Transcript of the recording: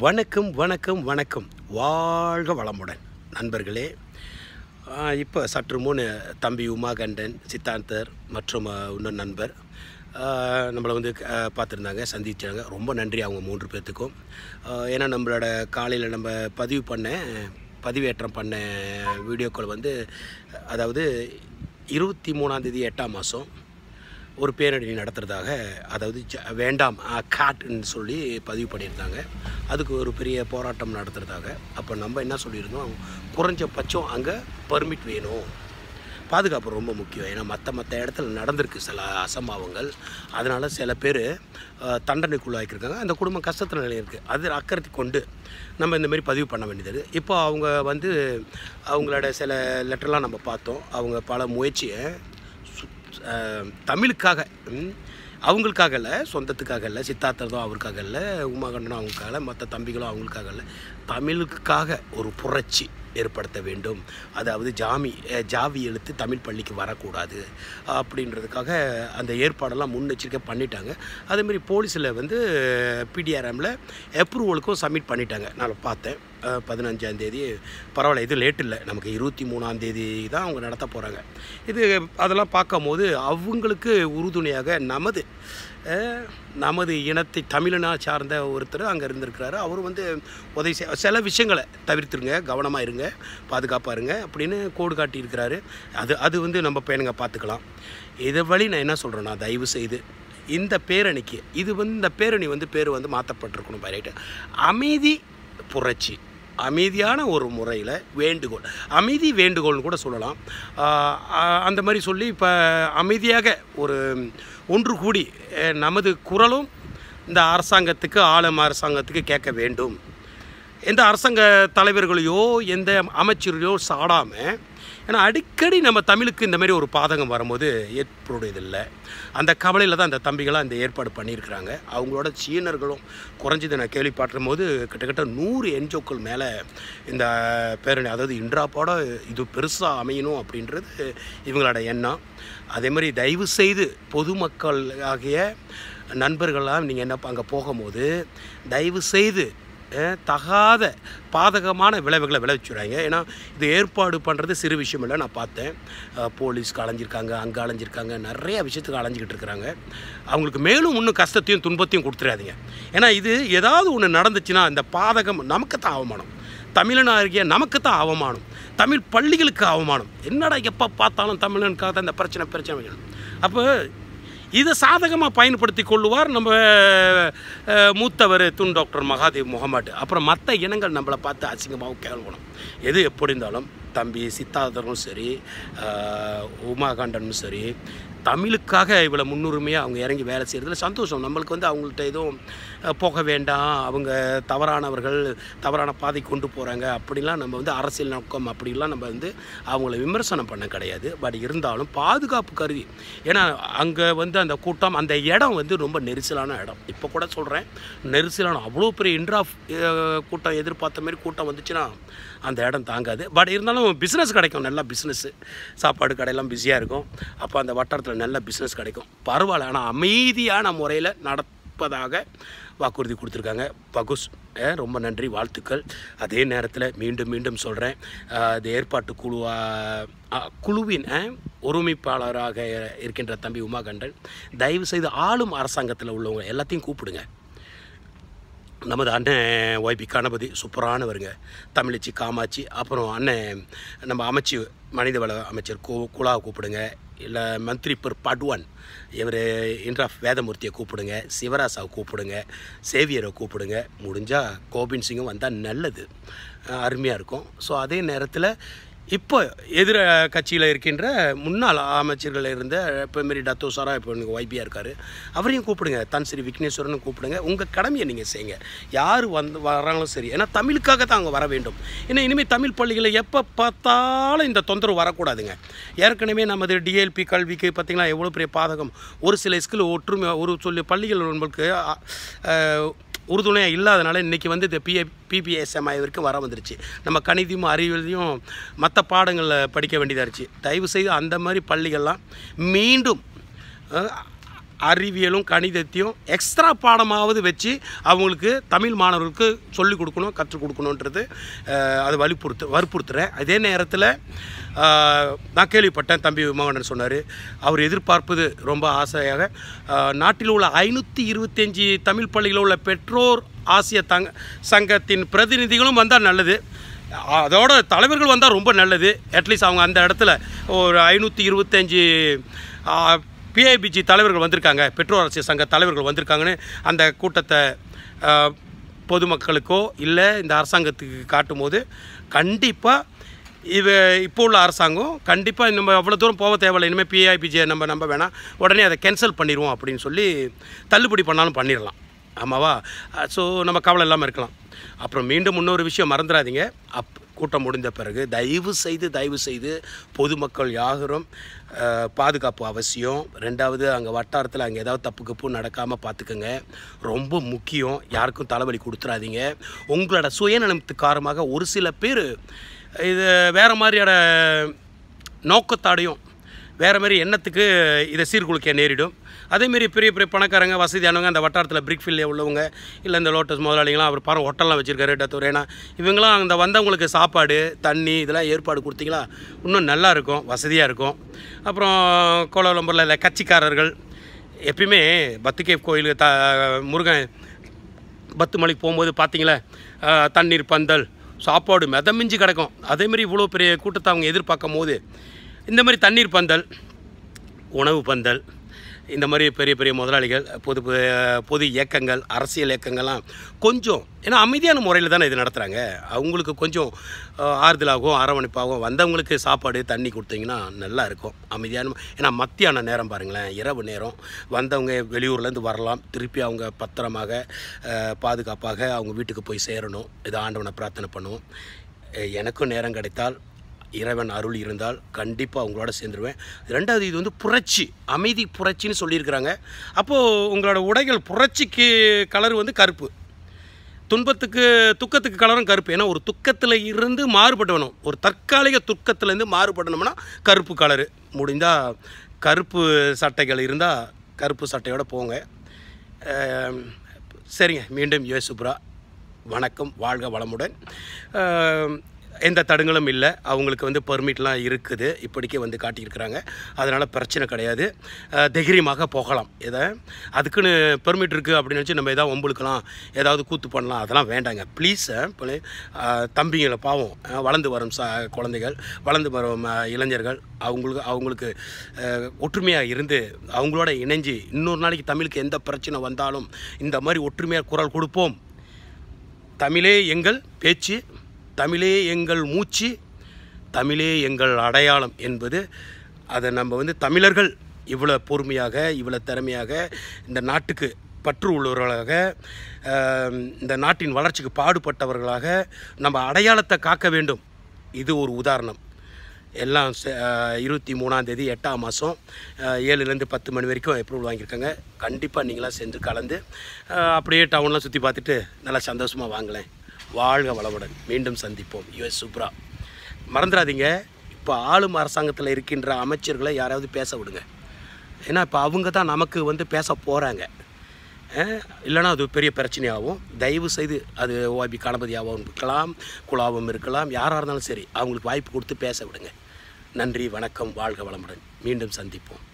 வணக்கம் வணக்கம் வணக்கம் வாழ்க வளமுடன் நண்பர்களே இப்போ சற்று மூணு தம்பி உமாகண்டன் சித்தாந்தர் மற்றும் இன்னொரு நண்பர் நம்மளை வந்து பார்த்துருந்தாங்க சந்தித்தாங்க ரொம்ப நன்றி அவங்க மூன்று பேர்த்துக்கும் ஏன்னா நம்மளோட காலையில் நம்ம பதிவு பண்ண பதிவேற்றம் பண்ண வீடியோக்கள் வந்து அதாவது இருபத்தி மூணாந்தேதி எட்டாம் மாதம் ஒரு பேரணி நடத்துகிறதாக அதாவது வேண்டாம் காட்டுன்னு சொல்லி பதிவு பண்ணியிருந்தாங்க அதுக்கு ஒரு பெரிய போராட்டம் நடத்துகிறதாக அப்போ நம்ம என்ன சொல்லியிருந்தோம் குறைஞ்சபட்சம் அங்கே பர்மிட் வேணும் பாதுகாப்பு ரொம்ப முக்கியம் ஏன்னா மற்ற மற்ற இடத்துல நடந்திருக்கு சில அசம்பாவங்கள் அதனால் சில பேர் தண்டனைக்குள்ளாக்கிருக்காங்க அந்த குடும்பம் கஷ்டத்தில் நிலை இருக்குது அது அக்கறை கொண்டு நம்ம இந்தமாரி பதிவு பண்ண வேண்டியது இப்போ அவங்க வந்து அவங்களோட சில லெட்டர்லாம் நம்ம பார்த்தோம் அவங்க பல முயற்சியை தமிழுக்காக அவங்களுக்காக இல்லை சொந்தத்துக்காக இல்லை சித்தார்த்ததும் அவருக்காக இல்லை உமாகண்டனோ அவங்களுக்காக இல்லை மற்ற தம்பிகளும் அவங்களுக்காக இல்லை தமிழுக்காக ஒரு புரட்சி ஏற்படுத்த வேண்டும் அதாவது ஜாமி ஜாவி எழுத்து தமிழ் பள்ளிக்கு வரக்கூடாது அப்படின்றதுக்காக அந்த ஏற்பாடெல்லாம் முன்னெச்சரிக்கை பண்ணிட்டாங்க அதேமாரி போலீஸில் வந்து பிடிஆர்எம்மில் அப்ரூவலுக்கும் சப்மிட் பண்ணிட்டாங்க நான் பார்த்தேன் பதினஞ்சாந்தேதி பரவாயில்ல இது லேட் இல்லை நமக்கு இருபத்தி மூணாந்தேதி தான் அவங்க நடத்த போகிறாங்க இது அதெல்லாம் பார்க்கும் போது அவங்களுக்கு உறுதுணையாக நமது நமது இனத்தை தமிழனா சார்ந்த ஒருத்தர் அங்கே இருந்திருக்கிறாரு அவர் வந்து உதவி சில விஷயங்களை தவிர்த்துருங்க கவனமாக இருங்க பாதுகாப்பாக இருங்க அப்படின்னு கோடு காட்டியிருக்கிறாரு அது அது வந்து நம்ம பையனுங்க பார்த்துக்கலாம் இதை வழி நான் என்ன சொல்கிறேன்னா தயவு செய்து இந்த பேரணிக்கு இது வந்து இந்த பேரணி வந்து பேர் வந்து மாற்றப்பட்டிருக்கணும் ரைட்டு அமைதி புரட்சி அமைதியான ஒரு முறையில் வேண்டுகோள் அமைதி வேண்டுகோள்னு கூட சொல்லலாம் அந்த மாதிரி சொல்லி இப்போ அமைதியாக ஒரு ஒன்று கூடி நமது குரலும் இந்த அரசாங்கத்துக்கு ஆளும் அரசாங்கத்துக்கு கேட்க வேண்டும் எந்த அரசாங்க தலைவர்களையோ எந்த அமைச்சரையோ சாடாமல் ஏன்னா அடிக்கடி நம்ம தமிழுக்கு இந்த மாதிரி ஒரு பாதகம் வரும்போது இல்லை அந்த கவலையில் தான் அந்த தம்பிகளாக இந்த ஏற்பாடு பண்ணியிருக்கிறாங்க அவங்களோட சீனர்களும் குறைஞ்சது நான் கேள்விப்பாட்டும் போது கிட்டத்தட்ட நூறு என்ஜோக்கள் மேலே இந்த பேரணி அதாவது இன்றாப்போட இது பெருசாக அமையணும் அப்படின்றது இவங்களோட எண்ணம் அதே மாதிரி தயவு செய்து பொதுமக்கள் ஆகிய நண்பர்கள்லாம் நீங்கள் என்ன அங்கே போகும்போது தயவு செய்து தகாத பாதகமான விளைவுகளை விளைவிச்சுறாங்க ஏன்னா இது ஏற்பாடு பண்ணுறது சிறு விஷயம் இல்லை நான் பார்த்தேன் போலீஸ்க்கு அலைஞ்சிருக்காங்க அங்கே அலைஞ்சிருக்காங்க நிறைய விஷயத்துக்கு அலைஞ்சிக்கிட்டு இருக்கிறாங்க அவங்களுக்கு மேலும் இன்னும் கஷ்டத்தையும் துன்பத்தையும் கொடுத்துடாதீங்க ஏன்னா இது ஏதாவது ஒன்று நடந்துச்சுன்னா இந்த பாதகம் நமக்கு தான் அவமானம் தமிழனாகிய நமக்கு தான் அவமானம் தமிழ் பள்ளிகளுக்கு அவமானம் என்னடா எப்போ பார்த்தாலும் தமிழனுக்காக தான் இந்த பிரச்சனை பிரச்சனை அப்போ இதை சாதகமாக பயன்படுத்தி கொள்ளுவார் நம்ம மூத்தவர் துண் டாக்டர் மகாதேவ் முகமாட்டு அப்புறம் மற்ற இனங்கள் நம்மளை பார்த்து அசிங்கமாகவும் கேள்வணும் எது எப்படி இருந்தாலும் தம்பி சித்தாதரும் சரி உமாகாண்டனும் சரி தமிழுக்காக இவ்வளோ முன்னுரிமையாக அவங்க இறங்கி வேலை செய்கிறதுல சந்தோஷம் நம்மளுக்கு வந்து அவங்கள்ட்ட எதுவும் போக வேண்டாம் அவங்க தவறானவர்கள் தவறான பாதை கொண்டு போகிறாங்க அப்படிலாம் நம்ம வந்து அரசியல் நோக்கம் அப்படிலாம் நம்ம வந்து அவங்கள விமர்சனம் பண்ண கிடையாது பட் இருந்தாலும் பாதுகாப்பு கருதி ஏன்னா அங்கே வந்து அந்த கூட்டம் அந்த இடம் வந்து ரொம்ப நெரிசலான இடம் இப்போ கூட சொல்கிறேன் நெரிசலான அவ்வளோ பெரிய இன்ட்ரா கூட்டம் எதிர்பார்த்த மாதிரி கூட்டம் வந்துச்சுன்னா அந்த இடம் தாங்காது பட் இருந்தாலும் பிஸ்னஸ் கிடைக்கும் நல்லா பிஸ்னஸ்ஸு சாப்பாடு கடையெல்லாம் பிஸியாக இருக்கும் அப்போ அந்த வட்டாரத்தில் மாதத்தில் நல்ல பிஸ்னஸ் கிடைக்கும் பரவாயில்ல ஆனால் அமைதியான முறையில் நடப்பதாக வாக்குறுதி கொடுத்துருக்காங்க பகுஸ் ரொம்ப நன்றி வாழ்த்துக்கள் அதே நேரத்தில் மீண்டும் மீண்டும் சொல்கிறேன் அது ஏற்பாட்டு குழுவா குழுவின் ஒருமைப்பாளராக இருக்கின்ற தம்பி உமாகண்டன் செய்து ஆளும் அரசாங்கத்தில் உள்ளவங்க எல்லாத்தையும் கூப்பிடுங்க நமது அண்ணன் ஒய்பி கணபதி சூப்பரானவருங்க தமிழச்சி காமாட்சி அப்புறம் அண்ணன் நம்ம அமைச்சு மனிதவள அமைச்சர் கு குழாவை கூப்பிடுங்க இல்லை மந்த்ரி பர் பாட்வான் இவர் இன்ட்ராஃப் வேதமூர்த்தியை கூப்பிடுங்க சிவராசாவை கூப்பிடுங்க சேவியரை கூப்பிடுங்க முடிஞ்சால் கோபின் சிங்கும் வந்தால் நல்லது அருமையாக இருக்கும் ஸோ அதே நேரத்தில் இப்போ எதிர கட்சியில் இருக்கின்ற முன்னாள் அமைச்சர்கள் இருந்த இப்போ மாரி சாரா இப்போ எனக்கு ஒய்பியாக இருக்கார் அவரையும் கூப்பிடுங்க தன் ஸ்ரீ விக்னேஸ்வரனும் கூப்பிடுங்க உங்கள் கடமையை நீங்கள் செய்யுங்க யார் வந்து வராங்களும் சரி ஏன்னா தமிழுக்காக தான் அவங்க வர வேண்டும் ஏன்னா இனிமேல் தமிழ் பள்ளிகளில் எப்போ பார்த்தாலும் இந்த தொந்தரவு வரக்கூடாதுங்க ஏற்கனவே நமது டிஎல்பி கல்விக்கு பார்த்திங்கன்னா எவ்வளோ பெரிய பாதகம் ஒரு சில ஸ்கில் ஒற்றுமை ஒரு சொல்லி பள்ளிகள் நம்மளுக்கு உறுதுணையாக இல்லாதனால இன்றைக்கி வந்து இந்த பிஏ பிபிஎஸ்எம் வரைக்கும் வர வந்துருச்சு நம்ம கணிதியும் அறிவியலையும் மற்ற பாடங்களில் படிக்க வேண்டியதாக இருந்துச்சு தயவுசெய்து அந்த மாதிரி பள்ளிகள்லாம் மீண்டும் அறிவியலும் கணிதத்தையும் எக்ஸ்ட்ரா பாடமாவது வச்சு அவங்களுக்கு தமிழ் மாணவர்களுக்கு சொல்லிக் கொடுக்கணும் கற்றுக் கொடுக்கணுன்றது அது வலிப்புறுத்து வற்புறுத்துகிறேன் அதே நேரத்தில் நான் கேள்விப்பட்டேன் தம்பி விமாகண்டன் சொன்னார் அவர் எதிர்பார்ப்பது ரொம்ப ஆசையாக நாட்டில் உள்ள ஐநூற்றி இருபத்தஞ்சி தமிழ் பள்ளியில் உள்ள பெற்றோர் ஆசிய தங்க சங்கத்தின் பிரதிநிதிகளும் வந்தால் நல்லது அதோட தலைவர்கள் வந்தால் ரொம்ப நல்லது அட்லீஸ்ட் அவங்க அந்த இடத்துல ஒரு ஐநூற்றி இருபத்தஞ்சி பிஐபிஜி தலைவர்கள் வந்திருக்காங்க பெற்றோர் அரசியல் சங்க தலைவர்கள் வந்திருக்காங்கன்னு அந்த கூட்டத்தை பொதுமக்களுக்கோ இல்லை இந்த அரசாங்கத்துக்கு காட்டும் போது கண்டிப்பாக இது இப்போ உள்ள அரசாங்கம் கண்டிப்பாக நம்ம அவ்வளோ தூரம் போக தேவையில்லை இனிமேல் பிஐபிஜியை நம்ம நம்ப வேணாம் உடனே அதை கேன்சல் பண்ணிடுவோம் அப்படின்னு சொல்லி தள்ளுபடி பண்ணாலும் பண்ணிடலாம் ஆமாவா ஸோ நம்ம கவலை இல்லாமல் இருக்கலாம் அப்புறம் மீண்டும் இன்னொரு விஷயம் மறந்துடாதீங்க அப் கூட்டம் முடிந்த பிறகு தயவு செய்து தயவு செய்து பொதுமக்கள் யாகரும் பாதுகாப்பு அவசியம் ரெண்டாவது அங்கே வட்டாரத்தில் அங்கே ஏதாவது தப்பு கப்பு நடக்காமல் பார்த்துக்கோங்க ரொம்ப முக்கியம் யாருக்கும் தலைவலி கொடுத்துடாதீங்க உங்களோட சுயநலத்து காரணமாக ஒரு சில பேர் இது வேறு மாதிரியான நோக்கத்தாடையும் வேறு மாதிரி எண்ணத்துக்கு இதை சீர்குலைக்க நேரிடும் அதேமாரி பெரிய பெரிய பணக்காரங்க வசதியானவங்க அந்த வட்டாரத்தில் பிரிக் ஃபீல்டில் உள்ளவங்க இல்லை இந்த லோட்டஸ் முதலாளிகளாம் அவர் பாருங்கள் ஹோட்டலாம் வச்சுருக்காரு டத்தூரேனா இவங்களாம் அந்த வந்தவங்களுக்கு சாப்பாடு தண்ணி இதெல்லாம் ஏற்பாடு கொடுத்திங்களா இன்னும் நல்லாயிருக்கும் வசதியாக இருக்கும் அப்புறம் கோலாலம்பரில் இல்லை கட்சிக்காரர்கள் எப்பயுமே பத்துக்கே கோயில் த முருகன் பத்து மலைக்கு போகும்போது பார்த்தீங்களே தண்ணீர் பந்தல் சாப்பாடு மிதமிஞ்சு கிடக்கும் அதேமாரி இவ்வளோ பெரிய கூட்டத்தை அவங்க எதிர்பார்க்கும் போது இந்த மாதிரி தண்ணீர் பந்தல் உணவு பந்தல் இந்த மாதிரி பெரிய பெரிய முதலாளிகள் பொது பொது இயக்கங்கள் அரசியல் இயக்கங்கள்லாம் கொஞ்சம் ஏன்னா அமைதியான முறையில் தானே இது நடத்துகிறாங்க அவங்களுக்கு கொஞ்சம் ஆறுதலாகவும் அரவணைப்பாகவும் வந்தவங்களுக்கு சாப்பாடு தண்ணி கொடுத்தீங்கன்னா நல்லா இருக்கும் அமைதியான ஏன்னா மத்தியான நேரம் பாருங்களேன் இரவு நேரம் வந்தவங்க வெளியூர்லேருந்து வரலாம் திருப்பி அவங்க பத்திரமாக பாதுகாப்பாக அவங்க வீட்டுக்கு போய் சேரணும் இது ஆண்டவனை பிரார்த்தனை பண்ணுவோம் எனக்கும் நேரம் கிடைத்தால் இறைவன் அருள் இருந்தால் கண்டிப்பாக அவங்களோட சேர்ந்துருவேன் ரெண்டாவது இது வந்து புரட்சி அமைதி புரட்சின்னு சொல்லியிருக்கிறாங்க அப்போது உங்களோட உடைகள் புரட்சிக்கு கலர் வந்து கருப்பு துன்பத்துக்கு துக்கத்துக்கு கலரும் கருப்பு ஏன்னா ஒரு துக்கத்தில் இருந்து மாறுபடணும் ஒரு தற்காலிக துக்கத்துலேருந்து மாறுபடணும்னா கருப்பு கலரு முடிந்தால் கருப்பு சட்டைகள் இருந்தால் கருப்பு சட்டையோடு போங்க சரிங்க மீண்டும் யோசுப்ரா வணக்கம் வாழ்க வளமுடன் எந்த தடங்களும் இல்லை அவங்களுக்கு வந்து பெர்மிட்லாம் இருக்குது இப்படிக்கே வந்து காட்டியிருக்கிறாங்க அதனால் பிரச்சனை கிடையாது தைரியமாக போகலாம் எதை அதுக்குன்னு பெர்மிட் இருக்குது அப்படின்னு நினச்சி நம்ம எதாவது ஒம்புழுக்கலாம் ஏதாவது கூத்து பண்ணலாம் அதெல்லாம் வேண்டாங்க ப்ளீஸ் தம்பிங்களை பாவம் வளர்ந்து வரும் சா குழந்தைகள் வளர்ந்து வரும் இளைஞர்கள் அவங்களுக்கு அவங்களுக்கு ஒற்றுமையாக இருந்து அவங்களோட இணைஞ்சு இன்னொரு நாளைக்கு தமிழுக்கு எந்த பிரச்சனை வந்தாலும் இந்த மாதிரி ஒற்றுமையாக குரல் கொடுப்போம் தமிழே எங்கள் பேச்சு தமிழே எங்கள் மூச்சு தமிழே எங்கள் அடையாளம் என்பது அதை நம்ம வந்து தமிழர்கள் இவ்வளோ பொறுமையாக இவ்வளோ திறமையாக இந்த நாட்டுக்கு பற்று உள்ளவர்களாக இந்த நாட்டின் வளர்ச்சிக்கு பாடுபட்டவர்களாக நம்ம அடையாளத்தை காக்க வேண்டும் இது ஒரு உதாரணம் எல்லாம் இருபத்தி மூணாந்தேதி எட்டாம் மாதம் ஏழுலேருந்து பத்து மணி வரைக்கும் எப்ரூவல் வாங்கியிருக்காங்க கண்டிப்பாக நீங்களாம் சென்று கலந்து அப்படியே டவுன்லாம் சுற்றி பார்த்துட்டு நல்லா சந்தோஷமாக வாங்கலேன் வாழ்க வளமுடன் மீண்டும் சந்திப்போம் யுஎஸ் சுப்ரா மறந்துடாதீங்க இப்போ ஆளும் அரசாங்கத்தில் இருக்கின்ற அமைச்சர்களை யாராவது பேச விடுங்க ஏன்னா இப்போ அவங்க தான் நமக்கு வந்து பேச போகிறாங்க இல்லைனா அது பெரிய பிரச்சனையாகும் தயவு செய்து அது ஓபி கணபதியாகவும் இருக்கலாம் குழாவும் இருக்கலாம் யாராக இருந்தாலும் சரி அவங்களுக்கு வாய்ப்பு கொடுத்து பேச விடுங்க நன்றி வணக்கம் வாழ்க வளமுடன் மீண்டும் சந்திப்போம்